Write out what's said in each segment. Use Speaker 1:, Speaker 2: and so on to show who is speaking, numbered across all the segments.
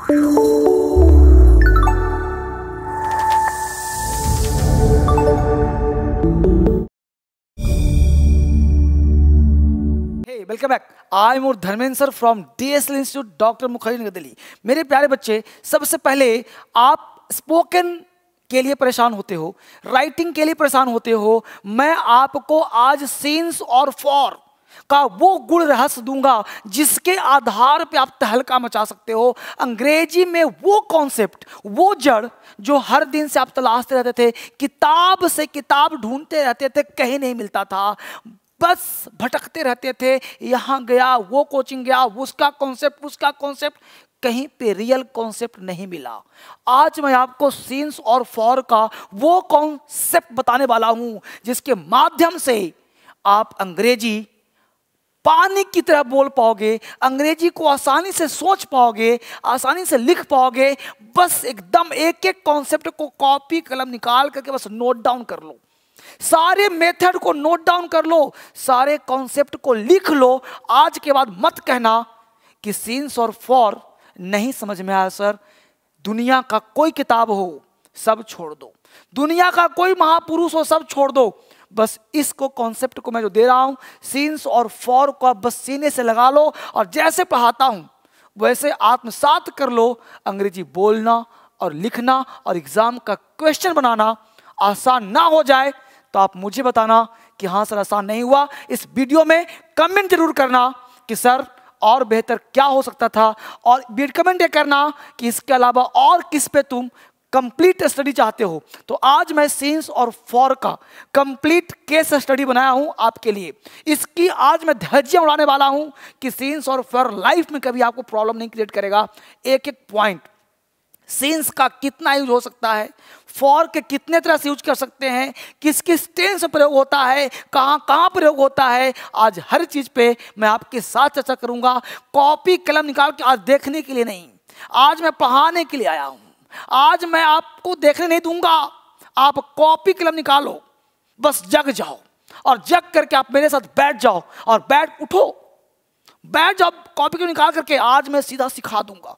Speaker 1: Welcome back I am Dharmendra sir from D S L institute doctor Mukherjee Nagar Delhi मेरे प्यारे बच्चे सबसे पहले आप स्पोकन के लिए परेशान होते हो राइटिंग के लिए परेशान होते हो मैं आपको आज सीन्स और फॉर का वो गुण रहस्य दूंगा जिसके आधार पे आप तहलका मचा सकते हो अंग्रेजी में वो कॉन्सेप्ट वो जड़ जो हर दिन से आप तलाशते रहते थे किताब से किताब ढूंढते रहते थे कहीं नहीं मिलता था बस भटकते रहते थे यहाँ गया वो कोचिंग गया उसका कॉन्सेप्ट उसका कॉन्सेप्ट कहीं पे रियल कॉन्सेप्ट नहीं मिला आज मैं आपको सीन्स और फॉर का वो कॉन्सेप्ट बताने वाला हूँ जिसके माध्यम से आप अंग्रेजी पानी की तरह बोल पाओगे अंग्रेजी को आसानी से सोच पाओगे आसानी से लिख पाओगे बस एकदम एक एक कॉन्सेप्ट को कॉपी कलम निकाल करके बस नोट डाउन कर लो सारे मेथड को नोट डाउन कर लो सारे कॉन्सेप्ट को लिख लो आज के बाद मत कहना कि सीन्स और फॉर नहीं समझ में आया सर दुनिया का कोई किताब हो सब छोड़ दो दुनिया का कोई महापुरुष हो सब छोड़ दो बस इसको कॉन्सेप्ट को मैं जो दे रहा हूं सीन्स और फॉर को आप बस सीने से लगा लो और जैसे पढ़ाता हूं वैसे आत्मसात कर लो अंग्रेजी बोलना और लिखना और एग्ज़ाम का क्वेश्चन बनाना आसान ना हो जाए तो आप मुझे बताना कि हाँ सर आसान नहीं हुआ इस वीडियो में कमेंट जरूर करना कि सर और बेहतर क्या हो सकता था और कमेंट ये करना कि इसके अलावा और किस पे तुम कंप्लीट स्टडी चाहते हो तो आज मैं सीन्स और फॉर का कंप्लीट केस स्टडी बनाया हूं आपके लिए इसकी आज मैं धज्जियां उड़ाने वाला हूं कि सीन्स और फॉर लाइफ में कभी आपको प्रॉब्लम नहीं क्रिएट करेगा एक एक पॉइंट सीन्स का कितना यूज हो सकता है फॉर के कितने तरह से यूज कर सकते हैं किस किस टेंस प्रयोग होता है कहाँ कहाँ प्रयोग होता है आज हर चीज़ पे मैं आपके साथ चर्चा करूंगा कॉपी कलम निकाल के आज देखने के लिए नहीं आज मैं पढ़ाने के लिए आया हूँ आज मैं आपको देखने नहीं दूंगा आप कॉपी कलम निकालो बस जग जाओ और जग करके आप मेरे साथ बैठ जाओ और बैठ उठो बैठ जाओ कॉपी कलम निकाल करके आज मैं सीधा सिखा दूंगा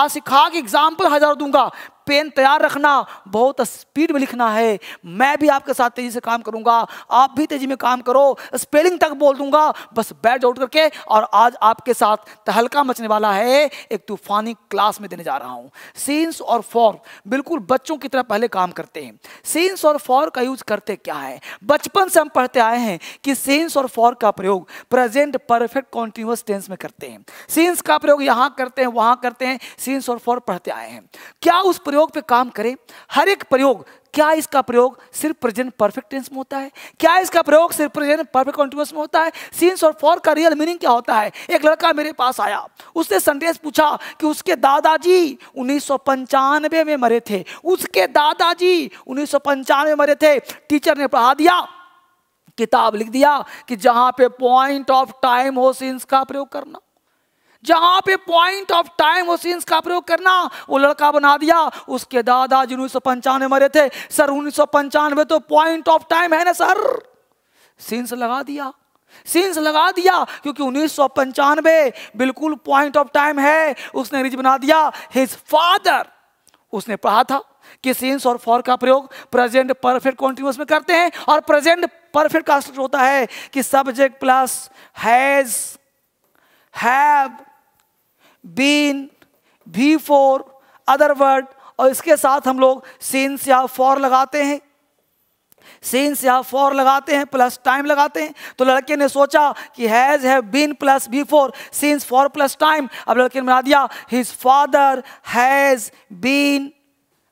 Speaker 1: आज सिखा के एग्जाम्पल हजार दूंगा पेन तैयार रखना बहुत स्पीड में लिखना है मैं भी आपके साथ तेज़ी से काम करूंगा आप भी तेज़ी में काम करो स्पेलिंग तक बोल दूंगा बस बैठ जाओ उठ करके और आज आपके साथ तहलका मचने वाला है एक तूफानी क्लास में देने जा रहा हूं सीन्स और फॉर बिल्कुल बच्चों की तरह पहले काम करते हैं सीन्स और फॉर का यूज करते क्या है बचपन से हम पढ़ते आए हैं कि सीन्स और फॉर का प्रयोग प्रेजेंट परफेक्ट कॉन्टिन्यूस टेंस में करते हैं सीन्स का प्रयोग यहां करते हैं वहां करते हैं सीन्स और फॉर पढ़ते आए हैं क्या उस प्रयोग पे काम करें हर एक प्रयोग क्या इसका प्रयोग सिर्फ प्रेजेंट परफेक्ट टेंस में होता है क्या इसका प्रयोग सिर्फ प्रेजेंट परफेक्ट कॉन्टिन्यूस में होता है सीन्स और फॉर का रियल मीनिंग क्या होता है एक लड़का मेरे पास आया उसने संदेश पूछा कि उसके दादाजी उन्नीस में मरे थे उसके दादाजी उन्नीस में मरे थे टीचर ने पढ़ा दिया किताब लिख दिया कि जहां पे पॉइंट ऑफ टाइम हो सीन्स का प्रयोग करना जहां पे पॉइंट ऑफ टाइम सीन्स का प्रयोग करना वो लड़का बना दिया उसके दादाजी उन्नीस सौ मरे थे सर उन्नीस सौ तो पॉइंट ऑफ टाइम है ना सर सीन्स लगा दिया सीन्स लगा दिया क्योंकि उन्नीस बिल्कुल पॉइंट ऑफ टाइम है उसने रिज बना दिया हिज फादर उसने पढ़ा था कि सीन्स और फॉर का प्रयोग प्रेजेंट परफेक्ट कॉन्टिन्यूस में करते हैं और प्रेजेंट परफेक्ट का होता है कि subject plus has have been V four other word और इसके साथ हम लोग सीन्स या फॉर लगाते हैं सीन्स या फॉर लगाते हैं प्लस टाइम लगाते हैं तो लड़के ने सोचा कि has have been plus V four since for plus time अब लड़के ने बना दिया his father has been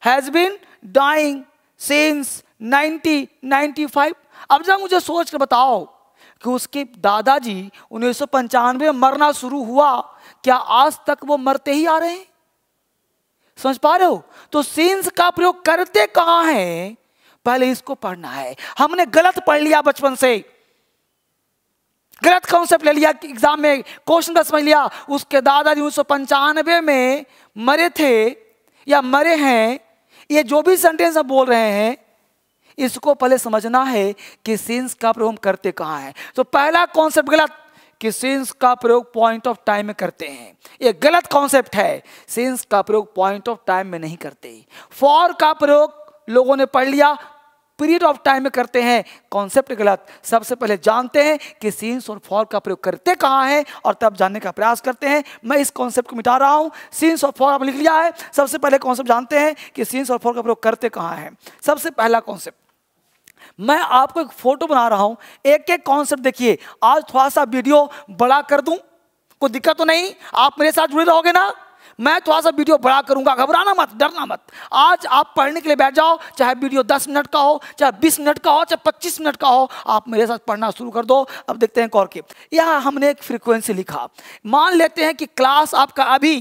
Speaker 1: has been dying since 90 five अब जब मुझे सोच कर बताओ कि उसके दादाजी उन्नीस सौ में मरना शुरू हुआ क्या आज तक वो मरते ही आ रहे हैं समझ पा रहे हो तो सीन्स का प्रयोग करते कहां है पहले इसको पढ़ना है हमने गलत पढ़ लिया बचपन से गलत कॉन्सेप्ट ले लिया एग्जाम में क्वेश्चन का समझ लिया उसके दादाजी उन्नीस सौ पंचानवे में मरे थे या मरे हैं ये जो भी सेंटेंस हम बोल रहे हैं इसको पहले समझना है कि सीन्स का प्रयोग हम करते कहां है तो पहला कॉन्सेप्ट गलत कि सिंस का प्रयोग पॉइंट ऑफ टाइम में करते हैं ये गलत कॉन्सेप्ट है सिंस का प्रयोग पॉइंट ऑफ टाइम में नहीं करते फॉर का प्रयोग लोगों ने पढ़ लिया पीरियड ऑफ टाइम में करते हैं कॉन्सेप्ट गलत सबसे पहले जानते हैं कि सीन्स और फॉर का प्रयोग करते कहाँ हैं और तब जानने का प्रयास करते हैं मैं इस कॉन्सेप्ट को मिटा रहा हूँ सीन्स और फॉर आप लिख लिया है सबसे पहले कॉन्सेप्ट जानते हैं कि सीन्स और फॉर का प्रयोग करते कहाँ हैं सबसे पहला कॉन्सेप्ट मैं आपको एक फोटो बना रहा हूं एक एक कॉन्सेप्ट देखिए आज थोड़ा सा वीडियो बड़ा कर दूं कोई दिक्कत तो नहीं आप मेरे साथ जुड़े रहोगे ना मैं थोड़ा सा वीडियो बड़ा करूंगा घबराना मत डरना मत आज आप पढ़ने के लिए बैठ जाओ चाहे वीडियो 10 मिनट का हो चाहे 20 मिनट का हो चाहे 25 मिनट का हो आप मेरे साथ पढ़ना शुरू कर दो अब देखते हैं कौर के यह हमने एक फ्रीक्वेंसी लिखा मान लेते हैं कि क्लास आपका अभी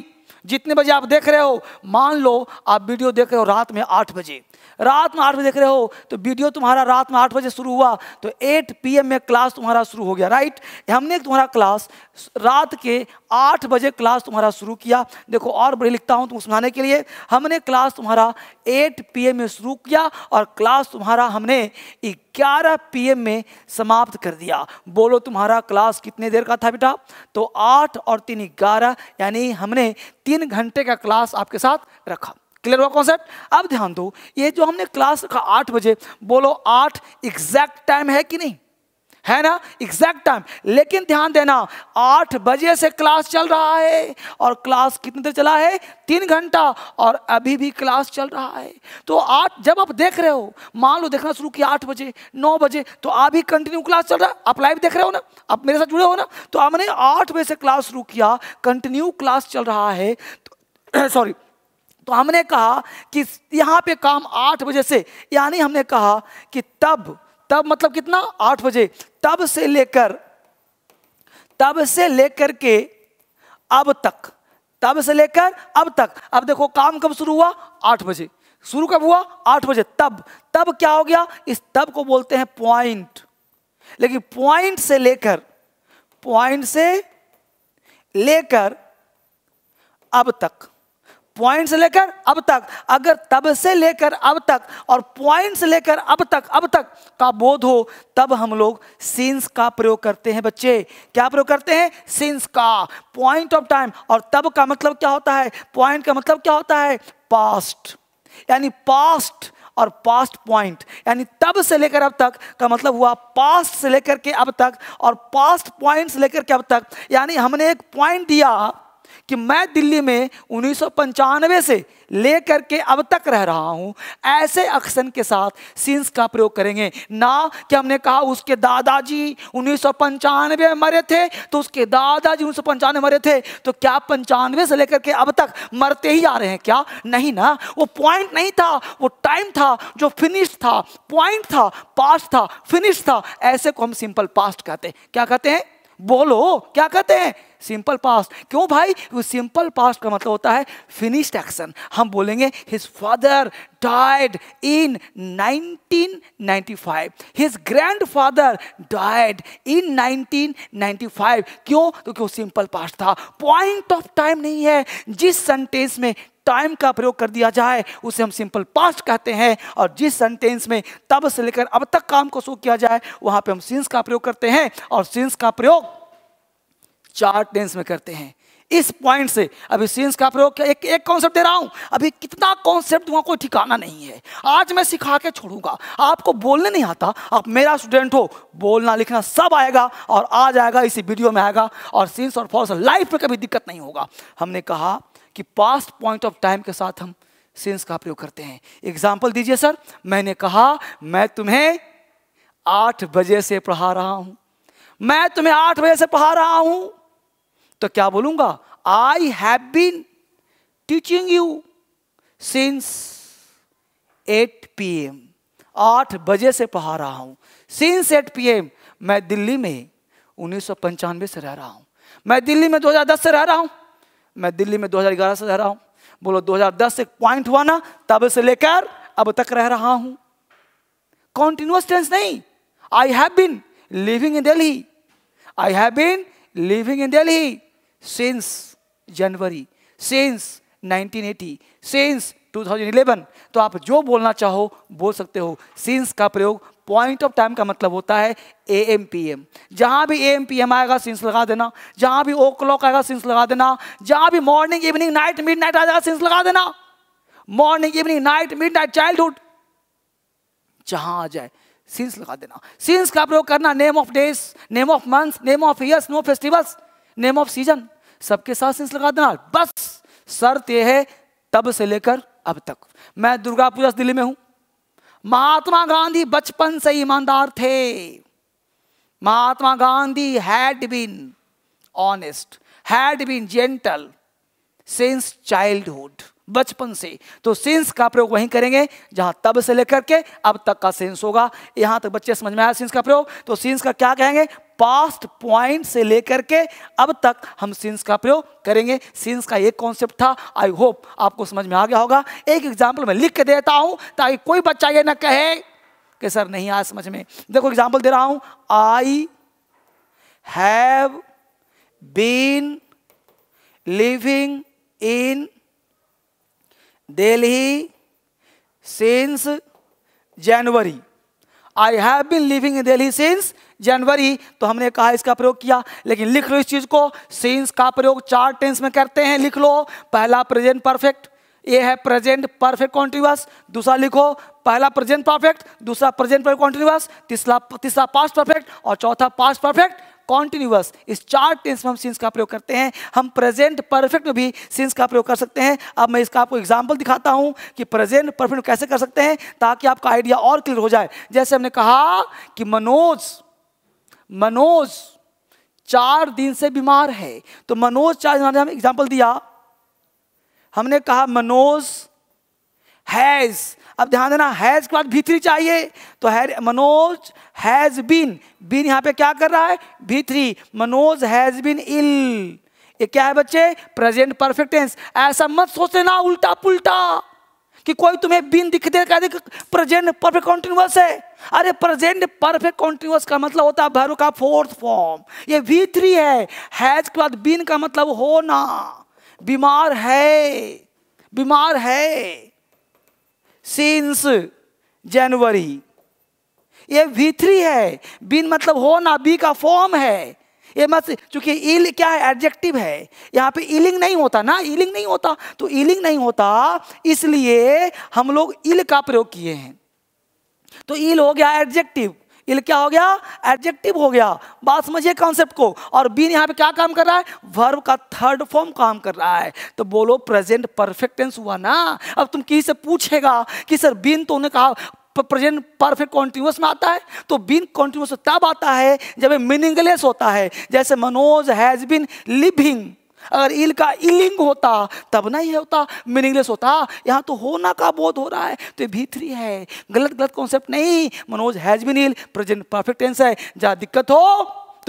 Speaker 1: जितने बजे आप देख रहे हो मान लो आप वीडियो देख रहे हो रात में आठ बजे रात में आठ बजे देख रहे हो तो वीडियो तुम्हारा रात में आठ बजे शुरू हुआ तो एट पी में क्लास तुम्हारा शुरू हो गया राइट हमने तुम्हारा क्लास रात के आठ बजे क्लास तुम्हारा शुरू किया देखो और बड़े लिखता हूँ तुम सुनाने के लिए हमने क्लास तुम्हारा एट पी में शुरू किया और क्लास तुम्हारा हमने ग्यारह पी में समाप्त कर दिया बोलो तुम्हारा क्लास कितने देर का था बेटा तो आठ और तीन ग्यारह यानी हमने तीन घंटे का क्लास आपके साथ रखा क्लियर हुआ कॉन्सेप्ट अब ध्यान दो ये जो हमने क्लास रखा आठ बजे बोलो आठ एग्जैक्ट टाइम है कि नहीं है ना एग्जैक्ट टाइम लेकिन ध्यान देना आठ बजे से क्लास चल रहा है और क्लास कितनी देर चला है तीन घंटा और अभी भी क्लास चल रहा है तो आठ जब आप देख रहे हो मान लो देखना शुरू किया आठ बजे नौ बजे तो आप कंटिन्यू क्लास चल रहा है आप लाइव देख रहे हो ना आप मेरे साथ जुड़े हो ना तो आपने आठ बजे से क्लास शुरू किया कंटिन्यू क्लास चल रहा है तो, सॉरी तो हमने कहा कि यहाँ पे काम आठ बजे से यानी हमने कहा कि तब तब मतलब कितना आठ बजे तब से लेकर तब से लेकर के अब तक तब से लेकर अब तक अब देखो काम कब शुरू हुआ आठ बजे शुरू कब हुआ आठ बजे तब तब क्या हो गया इस तब को बोलते हैं पॉइंट लेकिन पॉइंट से लेकर पॉइंट से लेकर अब तक पॉइंट लेकर अब तक अगर तब से लेकर अब तक और पॉइंट लेकर अब तक अब तक का बोध हो तब हम लोग सीन्स का प्रयोग करते हैं बच्चे क्या प्रयोग करते हैं सीन्स का पॉइंट ऑफ टाइम और तब का मतलब क्या होता है पॉइंट का मतलब क्या होता है पास्ट यानी पास्ट और पास्ट पॉइंट यानी तब से लेकर अब तक का मतलब हुआ पास्ट से लेकर के अब तक और पास्ट पॉइंट लेकर के अब तक यानी हमने एक पॉइंट दिया कि मैं दिल्ली में उन्नीस से लेकर के अब तक रह रहा हूं ऐसे अक्सन के साथ सीन्स का प्रयोग करेंगे ना कि हमने कहा उसके दादाजी उन्नीस में मरे थे तो उसके दादाजी उन्नीस में मरे थे तो क्या पंचानवे से लेकर के अब तक मरते ही आ रहे हैं क्या नहीं ना वो पॉइंट नहीं था वो टाइम था जो फिनिश था पॉइंट था पास्ट था फिनिश था ऐसे को हम सिंपल पास्ट कहते हैं क्या कहते हैं बोलो क्या कहते हैं सिंपल पास्ट क्यों भाई सिंपल पास्ट का मतलब होता है फिनिश्ड एक्शन हम बोलेंगे his father died in 1995 his grandfather died in 1995 क्यों क्योंकि वो सिंपल पास्ट था पॉइंट ऑफ टाइम नहीं है जिस सेंटेंस में टाइम का प्रयोग कर दिया जाए उसे हम सिंपल पास्ट कहते हैं और जिस सेंटेंस में तब से लेकर अब तक काम को शुरू किया जाए वहां पे हम सिंस का प्रयोग करते हैं और सिंस का प्रयोग चार टेंस में करते हैं इस पॉइंट से अभी सीन्स का प्रयोग एक एक कॉन्सेप्ट दे रहा हूं अभी कितना कॉन्सेप्ट दूंगा कोई ठिकाना नहीं है आज मैं सिखा के छोड़ूंगा आपको बोलने नहीं आता आप मेरा स्टूडेंट हो बोलना लिखना सब आएगा और आ जाएगा इसी वीडियो में आएगा और सीन्स और फॉर्स लाइफ में कभी दिक्कत नहीं होगा हमने कहा कि पास्ट पॉइंट ऑफ टाइम के साथ हम सेंस का प्रयोग करते हैं एग्जाम्पल दीजिए सर मैंने कहा मैं तुम्हें आठ बजे से पढ़ा रहा हूं मैं तुम्हें आठ बजे से पढ़ा रहा हूं तो क्या बोलूंगा I have been teaching you since 8 PM आठ बजे से पढ़ा रहा हूं सिंस 8 पीएम मैं दिल्ली में उन्नीस से रह रहा हूं मैं दिल्ली में 2010 से रह रहा हूं मैं दिल्ली में 2011 से रह रहा हूं बोलो 2010 से पॉइंट हुआ ना तब से लेकर अब तक रह रहा हूं कॉन्टिन्यूस टेंस नहीं I have been living in Delhi I have been living in Delhi since January since 1980 since 2011 तो आप जो बोलना चाहो बोल सकते हो सिंस का प्रयोग पॉइंट ऑफ टाइम का मतलब होता है ए एम पी एम जहाँ भी ए एम पी एम आएगा सिंस लगा देना जहाँ भी ओ क्लॉक आएगा सिंस लगा देना जहाँ भी morning evening night midnight आएगा सिंस लगा देना morning evening night midnight childhood जहाँ आ जाए सिंस लगा देना सिंस का प्रयोग करना name of days name of month name of years no festivals name of season सबके साथ सिंस लगा देना बस शर्त यह है तब से लेकर अब तक मैं दुर्गा पूजा दिल्ली में हूँ महात्मा गांधी बचपन से ईमानदार थे Mahatma Gandhi had been honest had been gentle since childhood बचपन से तो सेंस का प्रयोग वहीं करेंगे जहां तब से लेकर के अब तक का सेंस होगा यहां तक बच्चे समझ में आया सेंस का प्रयोग तो सेंस का क्या कहेंगे पास्ट पॉइंट से लेकर के अब तक हम सिंस का प्रयोग करेंगे सिंस का एक कॉन्सेप्ट था आई होप आपको समझ में आ गया होगा एक एग्जाम्पल मैं लिख के देता हूं ताकि कोई बच्चा ये ना कहे कि सर नहीं आया समझ में देखो एग्जाम्पल दे रहा हूं I have been living in Delhi since January. I have been living in Delhi since January तो हमने कहा इसका प्रयोग किया लेकिन लिख लो इस चीज को सिंस का प्रयोग चार टेंस में करते हैं लिख लो पहला प्रेजेंट परफेक्ट ये है प्रेजेंट परफेक्ट कॉन्टिन्यूस दूसरा लिखो पहला प्रेजेंट परफेक्ट दूसरा प्रेजेंट परफेक्ट कॉन्टिन्यूस तीसरा तीसरा पास्ट परफेक्ट और चौथा पास्ट परफेक्ट कॉन्टिन्यूस इस चार टेंस में हम सिंस का प्रयोग करते हैं हम प्रेजेंट परफेक्ट में भी सिंस का प्रयोग कर सकते हैं अब मैं इसका आपको एग्जाम्पल दिखाता हूँ कि प्रेजेंट परफेक्ट कैसे कर सकते हैं ताकि आपका आइडिया और क्लियर हो जाए जैसे हमने कहा कि मनोज मनोज चार दिन से बीमार है तो मनोज चार दिन हमने एग्जाम्पल दिया हमने कहा मनोज हैज़ अब ध्यान देना हैज़ के बाद भीतरी चाहिए तो है मनोज हैज़ बीन बीन यहाँ पे क्या कर रहा है भीतरी मनोज हैज़ बीन इल ये क्या है बच्चे प्रेजेंट परफेक्ट टेंस ऐसा मत सोचे ना उल्टा पुल्टा कि कोई तुम्हें बिन दिख दे कह दे प्रेजेंट परफेक्ट कॉन्टिन्यूस है अरे प्रेजेंट परफेक्ट कॉन्टिन्यूस का मतलब होता है भैरू का फोर्थ फॉर्म ये वी थ्री है हैज के बाद बिन का मतलब होना बीमार है बीमार है सिंस जनवरी ये वी थ्री है बिन मतलब होना बी का फॉर्म है ये मत चूंकि इल क्या है एडजेक्टिव है यहाँ पे इलिंग नहीं होता ना इलिंग नहीं होता तो इलिंग नहीं होता इसलिए हम लोग इल का प्रयोग किए हैं तो इल हो गया एडजेक्टिव इल क्या हो गया एडजेक्टिव हो गया बात समझिए कॉन्सेप्ट को और बीन यहाँ पे क्या काम कर रहा है वर्ब का थर्ड फॉर्म काम कर रहा है तो बोलो प्रेजेंट परफेक्ट टेंस हुआ ना अब तुम किसी से पूछेगा कि सर बीन तो उन्हें कहा प्रेजेंट परफेक्ट कॉन्टिन्यूस में आता है तो बिन कॉन्टिन्यूस तब आता है जब मीनिंगलेस होता है जैसे मनोज हैज़ बिन लिविंग अगर इल का इलिंग होता तब नहीं होता मीनिंगलेस होता यहाँ तो होना का बोध हो रहा है तो ये भीतरी है गलत गलत कॉन्सेप्ट नहीं Manoj has been ill present perfect tense है जहाँ दिक्कत हो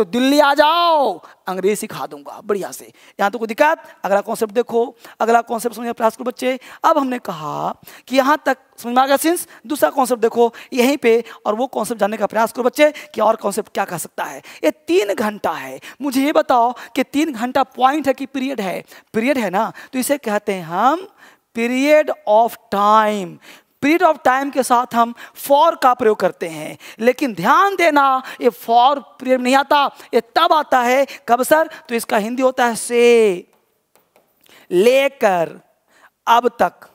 Speaker 1: तो दिल्ली आ जाओ अंग्रेजी सिखा दूंगा बढ़िया से यहां तो कोई दिक्कत अगला कॉन्सेप्ट देखो अगला कॉन्सेप्ट समझ प्रयास करो बच्चे अब हमने कहा कि यहां तक समझ में आ गया सिंस दूसरा कॉन्सेप्ट देखो यहीं पे और वो कॉन्सेप्ट जानने का प्रयास करो बच्चे कि और कॉन्सेप्ट क्या कह सकता है ये तीन घंटा है मुझे ये बताओ कि तीन घंटा पॉइंट है कि पीरियड है पीरियड है ना तो इसे कहते हैं हम period of time period of time के साथ हम फॉर का प्रयोग करते हैं लेकिन ध्यान देना ये फॉर प्रयोग नहीं आता ये तब आता है कब सर तो इसका हिंदी होता है से लेकर अब तक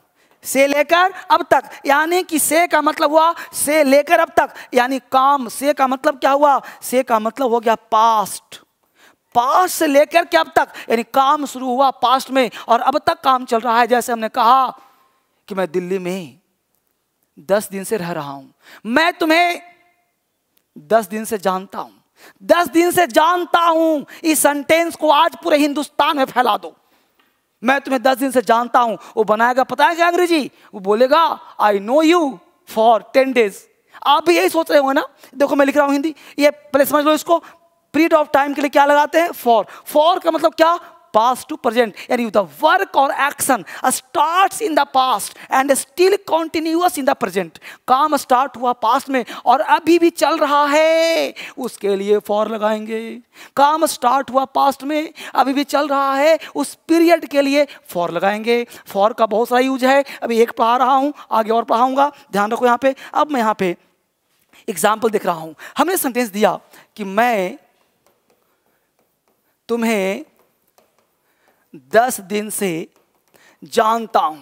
Speaker 1: से लेकर अब तक यानी कि से का मतलब हुआ से लेकर अब तक यानी काम से का मतलब क्या हुआ से का मतलब हो गया पास्ट पास्ट से लेकर के अब तक यानी काम शुरू हुआ पास्ट में और अब तक काम चल रहा है जैसे हमने कहा कि मैं दिल्ली में दस दिन से रह रहा हूं मैं तुम्हें दस दिन से जानता हूं दस दिन से जानता हूं इस सेंटेंस को आज पूरे हिंदुस्तान में फैला दो मैं तुम्हें दस दिन से जानता हूं वो बनाएगा पता है क्या अंग्रेजी वो बोलेगा I know you for ten days आप भी यही सोच रहे हो ना देखो मैं लिख रहा हूं हिंदी ये पहले समझ लो इसको पीरियड ऑफ टाइम के लिए क्या लगाते हैं फॉर फॉर का मतलब क्या past to present. And if the work or action starts in the past and still continuous in the present, काम start हुआ past में और अभी भी चल रहा है उसके लिए for लगाएंगे काम start हुआ past में अभी भी चल रहा है उस period के लिए for लगाएंगे for का बहुत सारा use है अभी एक पढ़ा रहा हूँ आगे और पढ़ाऊँगा ध्यान रखो यहाँ पे अब मैं यहाँ पे एग्जाम्पल देख रहा हूँ हमने सेंटेंस दिया कि मैं तुम्हें दस दिन से जानता हूं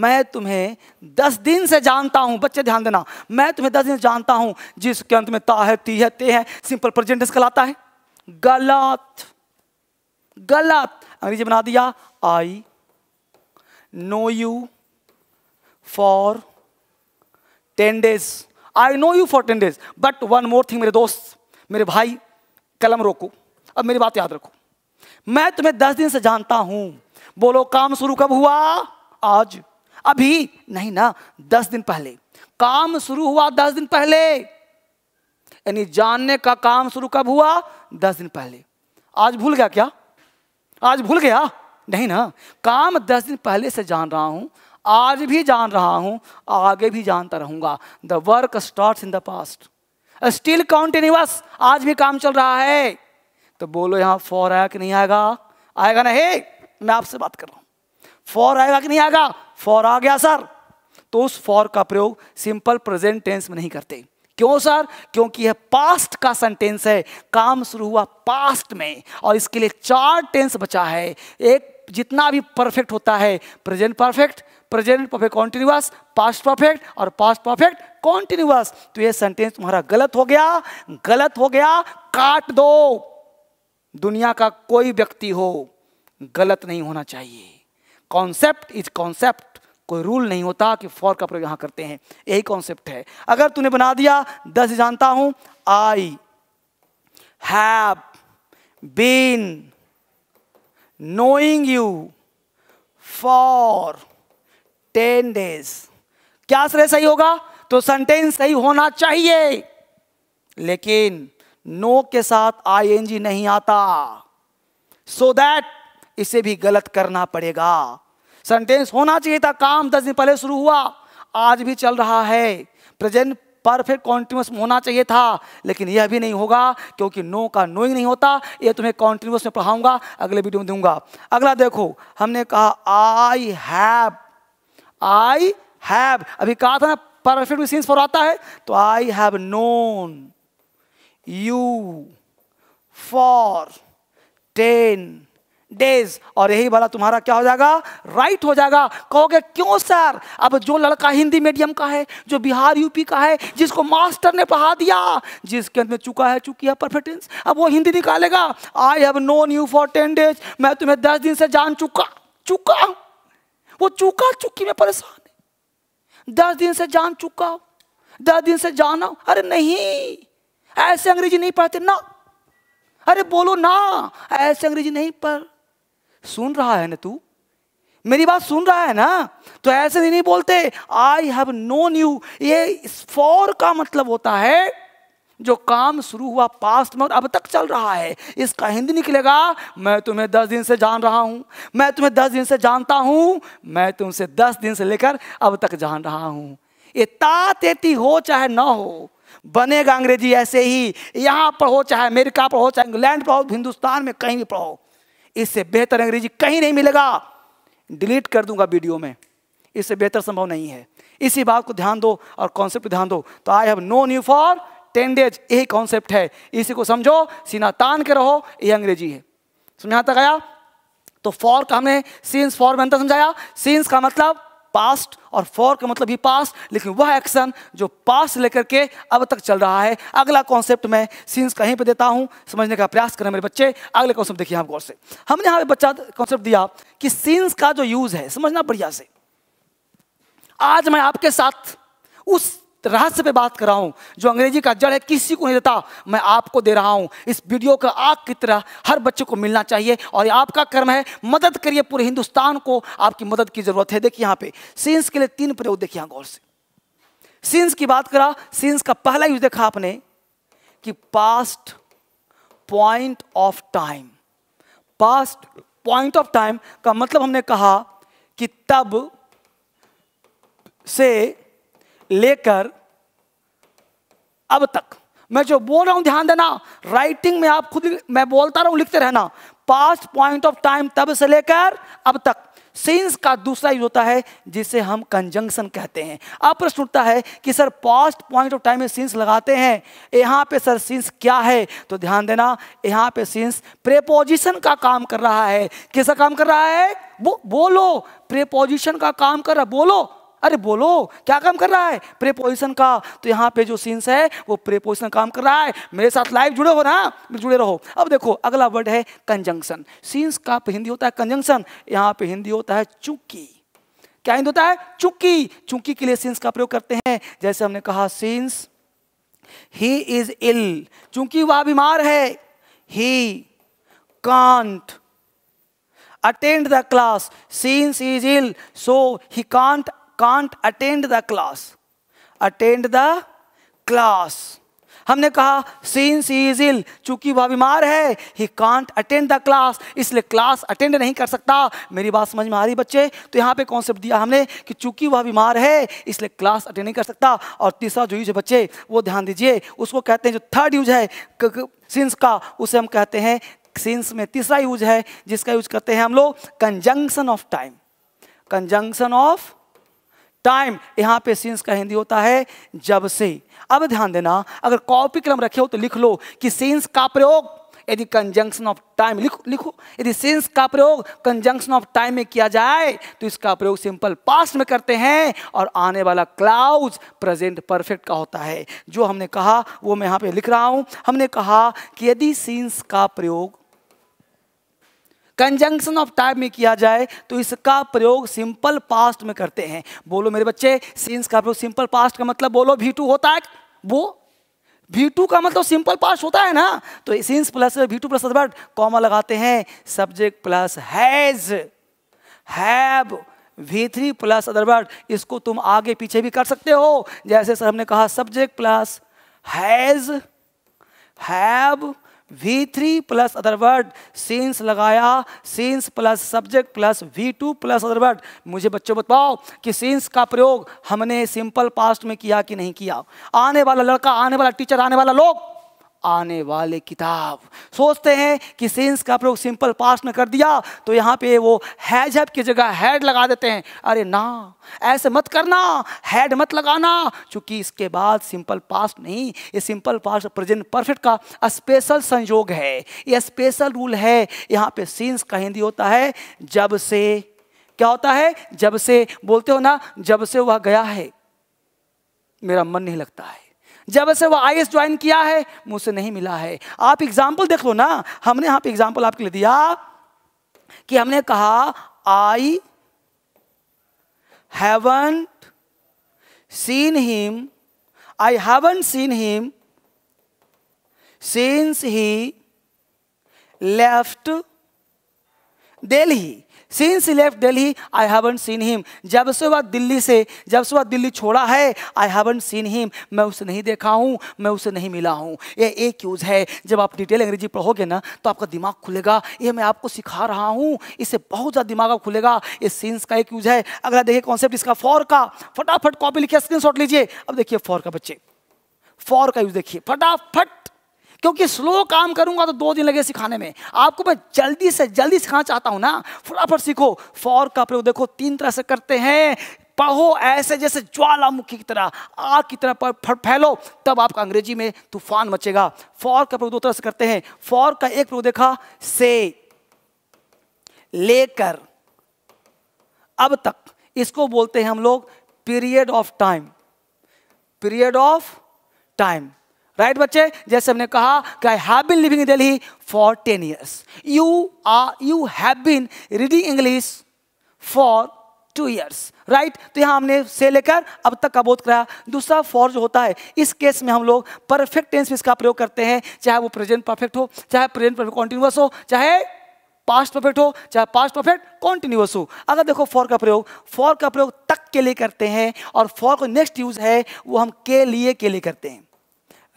Speaker 1: मैं तुम्हें दस दिन से जानता हूं बच्चे ध्यान देना मैं तुम्हें दस दिन से जानता हूं जिसके अंत में ता है ती है ते है सिंपल प्रेजेंटेंस कहलाता है गलत गलत अंग्रेजी बना दिया I know you for ten days I know you for ten days but one more thing मेरे दोस्त मेरे भाई कलम रोको अब मेरी बात याद रखो मैं तुम्हें दस दिन से जानता हूं बोलो काम शुरू कब हुआ आज अभी नहीं ना दस दिन पहले काम शुरू हुआ दस दिन पहले यानी जानने का काम शुरू कब हुआ दस दिन पहले आज भूल गया क्या आज भूल गया नहीं ना काम दस दिन पहले से जान रहा हूं आज भी जान रहा हूं आगे भी जानता रहूंगा the work start in the past still continuous आज भी काम चल रहा है तो बोलो यहां फॉर आया कि नहीं आएगा आएगा ना हे मैं आपसे बात कर रहा हूं फॉर आएगा कि नहीं आएगा फॉर आ गया सर तो उस फॉर का प्रयोग सिंपल प्रेजेंट टेंस में नहीं करते क्यों सर क्योंकि यह पास्ट का सेंटेंस है काम शुरू हुआ पास्ट में और इसके लिए चार टेंस बचा है एक जितना भी परफेक्ट होता है present perfect present perfect continuous past perfect और पास्ट परफेक्ट कॉन्टिन्यूअस तो यह सेंटेंस तुम्हारा गलत हो गया गलत हो गया काट दो दुनिया का कोई व्यक्ति हो गलत नहीं होना चाहिए कॉन्सेप्ट इज कॉन्सेप्ट कोई रूल नहीं होता कि फॉर का प्रयोग यहां करते हैं यही कॉन्सेप्ट है अगर तूने बना दिया दस जानता हूं I have been knowing you for ten days क्या श्रेय सही होगा तो सेंटेंस सही होना चाहिए लेकिन नो के साथ आईएनजी नहीं आता सो so दैट इसे भी गलत करना पड़ेगा सेंटेंस होना चाहिए था काम दस दिन पहले शुरू हुआ आज भी चल रहा है प्रेजेंट परफेक्ट कॉन्टिन्यूस होना चाहिए था लेकिन यह भी नहीं होगा क्योंकि नो का नो ही नहीं होता यह तुम्हें कॉन्टिन्यूस में पढ़ाऊंगा अगले वीडियो में दूंगा अगला देखो हमने कहा आई हैव आई हैव अभी कहा था ना परफेक्ट सीन्स पर आता है तो I have known you for ten days और यही वाला तुम्हारा क्या हो जाएगा राइट right हो जाएगा कहोगे क्यों सर अब जो लड़का हिंदी मीडियम का है जो बिहार यूपी का है जिसको मास्टर ने पढ़ा दिया जिसके अंदर चुका है चुकी है परफेक्टेंस अब वो हिंदी निकालेगा I have known you for ten days मैं तुम्हें दस दिन से जान चुका चुका हूं वो चुका चुकी में परेशान है दस दिन से जान चुका दस दिन से जाना अरे नहीं ऐसे अंग्रेजी नहीं पढ़ते ना अरे बोलो ना ऐसे अंग्रेजी नहीं पढ़ सुन रहा है ना तू मेरी बात सुन रहा है ना तो ऐसे नहीं, बोलते आई हैव नोन यू ये फॉर का मतलब होता है जो काम शुरू हुआ पास्ट में और अब तक चल रहा है इसका हिंदी निकलेगा मैं तुम्हें दस दिन से जान रहा हूं मैं तुम्हें दस दिन से जानता हूं मैं तुमसे दस दिन से लेकर अब तक जान रहा हूं ये ताती हो चाहे ना हो बनेगा अंग्रेजी ऐसे ही यहाँ पढ़ो चाहे अमेरिका पढ़ो चाहे इंग्लैंड पढ़ो हिंदुस्तान में कहीं भी पढ़ो इससे बेहतर अंग्रेजी कहीं नहीं मिलेगा डिलीट कर दूंगा वीडियो में इससे बेहतर संभव नहीं है इसी बात को ध्यान दो और कॉन्सेप्ट ध्यान दो तो I have known you for ten days यही कॉन्सेप्ट है इसी को समझो सीना तान के रहो ये अंग्रेजी है समझा तक आया तो फॉर का हमने सीन्स फॉर में अंतर समझाया सीन्स का मतलब पास्ट और फॉर का मतलब ही पास लेकिन वह एक्शन जो पास लेकर के अब तक चल रहा है अगला कॉन्सेप्ट मैं सीन्स कहीं पे देता हूं समझने का प्रयास करें मेरे बच्चे अगले कॉन्सेप्ट देखिए आप गौर से हमने यहां पे बच्चा कॉन्सेप्ट दिया कि सीन्स का जो यूज है समझना बढ़िया से आज मैं आपके साथ उस तो रहस्य पे बात कर रहा हूँ जो अंग्रेजी का जड़ है किसी को नहीं देता मैं आपको दे रहा हूँ इस वीडियो का आग की तरह हर बच्चे को मिलना चाहिए और ये आपका कर्म है मदद करिए पूरे हिंदुस्तान को आपकी मदद की जरूरत है देखिए यहाँ पे सीन्स के लिए तीन प्रयोग देखिए यहाँ गौर से सीन्स की बात करा सीन्स का पहला यूज देखा आपने कि past point of time past point of time का मतलब हमने कहा कि तब से लेकर अब तक मैं जो बोल रहा हूं ध्यान देना राइटिंग में आप खुद मैं बोलता रहा हूं लिखते रहना पास्ट पॉइंट ऑफ टाइम तब से लेकर अब तक सिंस का दूसरा यूज होता है जिसे हम कंजंक्शन कहते हैं अब प्रश्न उठता है कि sir past point of time में सीन्स लगाते हैं यहां पे सर सिंस क्या है तो ध्यान देना यहां पे सीन्स प्रेपोजिशन का काम कर रहा है कैसा काम कर रहा है बो, बोलो प्रेपोजिशन का काम कर रहा बोलो अरे बोलो क्या काम कर रहा है प्रेपोजिशन का तो यहाँ पे जो सीन्स है वो प्रेपोजिशन काम कर रहा है मेरे साथ लाइव जुड़े हो ना जुड़े रहो अब देखो अगला वर्ड है कंजंक्शन सीन्स का हिंदी होता है कंजंक्शन यहाँ पे हिंदी होता है चूंकि क्या हिंदी होता है चूंकि चूंकि के लिए सीन्स का प्रयोग करते हैं जैसे हमने कहा सीन्स ही इज इल चूंकि वह बीमार है he can't attend the class since is ill so he can't can't attend the class attend the class हमने कहा सीन्स इज इल चूंकि वह बीमार है he can't attend the class इसलिए क्लास अटेंड नहीं कर सकता मेरी बात समझ में आ रही बच्चे तो यहाँ पे कॉन्सेप्ट दिया हमने कि चूंकि वह बीमार है इसलिए क्लास अटेंड नहीं कर सकता और तीसरा जो यूज है बच्चे वो ध्यान दीजिए उसको कहते हैं जो थर्ड यूज है सीन्स का उसे हम कहते हैं सीन्स में तीसरा यूज है जिसका यूज करते हैं हम लोग conjunction of time conjunction of time यहाँ पे सिंस का हिंदी होता है जब से अब ध्यान देना अगर कॉपी कलम रखे हो तो लिख लो कि सिंस का प्रयोग यदि कंजंक्शन ऑफ टाइम लिखो लिखो यदि सेंस का प्रयोग कंजंक्शन ऑफ टाइम में किया जाए तो इसका प्रयोग सिंपल पास्ट में करते हैं और आने वाला क्लाउज प्रेजेंट परफेक्ट का होता है जो हमने कहा वो मैं यहाँ पे लिख रहा हूँ हमने कहा कि यदि सीन्स का प्रयोग कंजंक्शन ऑफ टाइम में किया जाए तो इसका प्रयोग सिंपल पास्ट में करते हैं बोलो मेरे बच्चे सिंस का प्रयोग सिंपल पास्ट का मतलब बोलो टू होता है वो भी टू का मतलब सिंपल पास्ट होता है ना तो since plus V two plus word comma लगाते हैं subject plus has have V three plus other word इसको तुम आगे पीछे भी कर सकते हो जैसे सर हमने कहा subject plus has have V3 three plus other word since लगाया since plus subject plus V2 two plus other word मुझे बच्चों बताओ कि सेंस का प्रयोग हमने सिंपल पास्ट में किया कि नहीं किया आने वाला लड़का आने वाला टीचर आने वाला लोग आने वाले किताब सोचते हैं कि सेंस का प्रयोग सिंपल पास्ट में कर दिया तो यहाँ पे वो हैज हैप की जगह हैड लगा देते हैं अरे ना ऐसे मत करना हैड मत लगाना क्योंकि इसके बाद सिंपल पास्ट नहीं ये सिंपल पास्ट प्रेजेंट परफेक्ट का स्पेशल संयोग है ये स्पेशल रूल है यहाँ पे सेंस का हिंदी होता है जब से क्या होता है जब से बोलते हो ना जब से वह गया है मेरा मन नहीं लगता है जब से वो आई ज्वाइन किया है मुझसे नहीं मिला है आप एग्जाम्पल देख लो ना हमने यहां पर एग्जाम्पल आपके लिए दिया कि हमने कहा I haven't seen him I haven't seen him since he left Delhi since left Delhi I haven't seen him जब से वह दिल्ली से जब से वह दिल्ली छोड़ा है आई हैवन सीन हिम मैं उसे नहीं देखा हूँ मैं उसे नहीं मिला हूँ ये एक यूज़ है जब आप डिटेल अंग्रेजी पढ़ोगे ना तो आपका दिमाग खुलेगा ये मैं आपको सिखा रहा हूँ इससे बहुत ज़्यादा दिमाग आप खुलेगा ये सीन्स का एक यूज़ है अगला देखिए कॉन्सेप्ट इसका फॉर का फटाफट कॉपी लिखिए स्क्रीन लीजिए अब देखिए फॉर का बच्चे फॉर का यूज़ देखिए फटाफट क्योंकि स्लो काम करूंगा तो दो दिन लगे सिखाने में आपको मैं जल्दी से जल्दी सिखाना चाहता हूं ना फटाफट सीखो फॉर का प्रयोग देखो तीन तरह से करते हैं पहो ऐसे जैसे ज्वालामुखी की तरह आग की तरह पर फैलो तब आपका अंग्रेजी में तूफान मचेगा फॉर का प्रयोग दो तरह से करते हैं फॉर का एक प्रयोग देखा से लेकर अब तक इसको बोलते हैं हम लोग period of time period of time right बच्चे जैसे हमने कहा कि I have been living in Delhi for ten years you are you have been reading English for two years right तो यहाँ हमने से लेकर अब तक का बोध कराया दूसरा फॉर जो होता है इस केस में हम लोग परफेक्ट टेंस में इसका प्रयोग करते हैं चाहे वो प्रेजेंट परफेक्ट हो चाहे प्रेजेंट परफेक्ट कॉन्टिन्यूस हो चाहे पास्ट परफेक्ट हो चाहे पास्ट परफेक्ट कॉन्टिन्यूस हो अगर देखो फॉर का प्रयोग फॉर का प्रयोग तक के लिए करते हैं और फॉर को नेक्स्ट यूज है वो हम के लिए के लिए करते हैं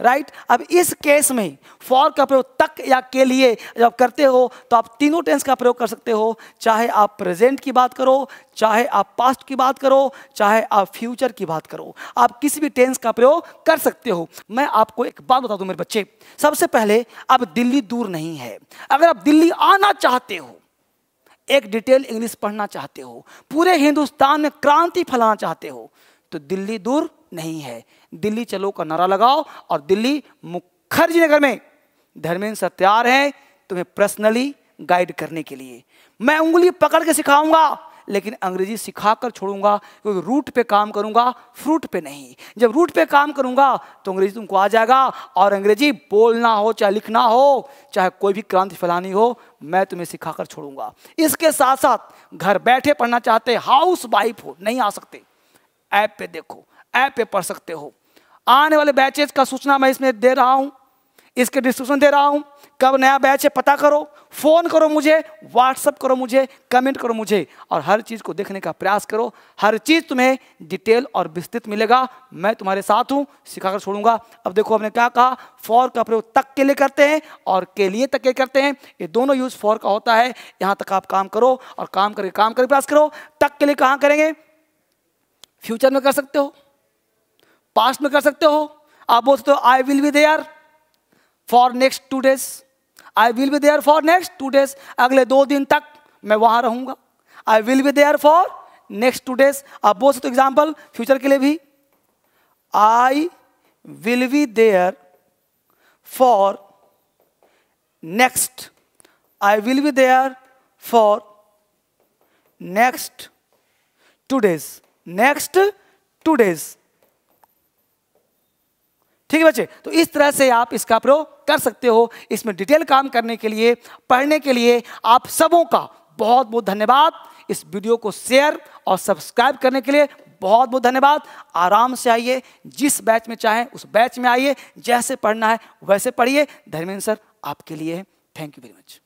Speaker 1: राइट right? अब इस केस में फॉर का प्रयोग तक या के लिए जब करते हो तो आप तीनों टेंस का प्रयोग कर सकते हो चाहे आप प्रेजेंट की बात करो चाहे आप पास्ट की बात करो चाहे आप फ्यूचर की बात करो आप किसी भी टेंस का प्रयोग कर सकते हो मैं आपको एक बात बता दूं मेरे बच्चे सबसे पहले अब दिल्ली दूर नहीं है अगर आप दिल्ली आना चाहते हो एक डिटेल इंग्लिश पढ़ना चाहते हो पूरे हिंदुस्तान में क्रांति फैलाना चाहते हो तो दिल्ली दूर नहीं है दिल्ली चलो का नारा लगाओ और दिल्ली मुखर्जी नगर में धर्मेंद्र सत्यार हैं तुम्हें पर्सनली गाइड करने के लिए मैं उंगली पकड़ के सिखाऊंगा लेकिन अंग्रेजी सिखा कर छोड़ूंगा क्योंकि रूट पे काम करूंगा फ्रूट पे नहीं जब रूट पे काम करूंगा तो अंग्रेजी तुमको आ जाएगा और अंग्रेजी बोलना हो चाहे लिखना हो चाहे कोई भी क्रांति फैलानी हो मैं तुम्हें सिखा कर छोड़ूंगा इसके साथ साथ घर बैठे पढ़ना चाहते हाउस वाइफ हो नहीं आ सकते ऐप पे देखो ऐप पे पढ़ सकते हो आने वाले बैचेज का सूचना मैं इसमें दे रहा हूँ इसके डिस्क्रिप्शन दे रहा हूँ कब नया बैच है पता करो फ़ोन करो मुझे व्हाट्सअप करो मुझे कमेंट करो मुझे और हर चीज़ को देखने का प्रयास करो हर चीज़ तुम्हें डिटेल और विस्तृत मिलेगा मैं तुम्हारे साथ हूँ सिखाकर छोड़ूंगा अब देखो हमने क्या कहा फॉर का प्रयोग तक के लिए करते हैं और के लिए तक के करते हैं ये दोनों यूज़ फॉर का होता है यहाँ तक आप काम करो और काम करके काम करके प्रयास करो तक के लिए कहाँ करेंगे फ्यूचर में कर सकते हो पास्ट में कर सकते हो आप बोल सकते हो I will be there for next two days I will be there for next two days अगले दो दिन तक मैं वहां रहूंगा I will be there for next two days आप बोल सकते हो एग्जाम्पल फ्यूचर के लिए भी I will be there for next I will be there for next two days next two days ठीक है बच्चे तो इस तरह से आप इसका प्रयोग कर सकते हो इसमें डिटेल काम करने के लिए पढ़ने के लिए आप सबों का बहुत बहुत धन्यवाद इस वीडियो को शेयर और सब्सक्राइब करने के लिए बहुत बहुत धन्यवाद आराम से आइए जिस बैच में चाहें उस बैच में आइए जैसे पढ़ना है वैसे पढ़िए धर्मेंद्र सर आपके लिए थैंक यू वेरी मच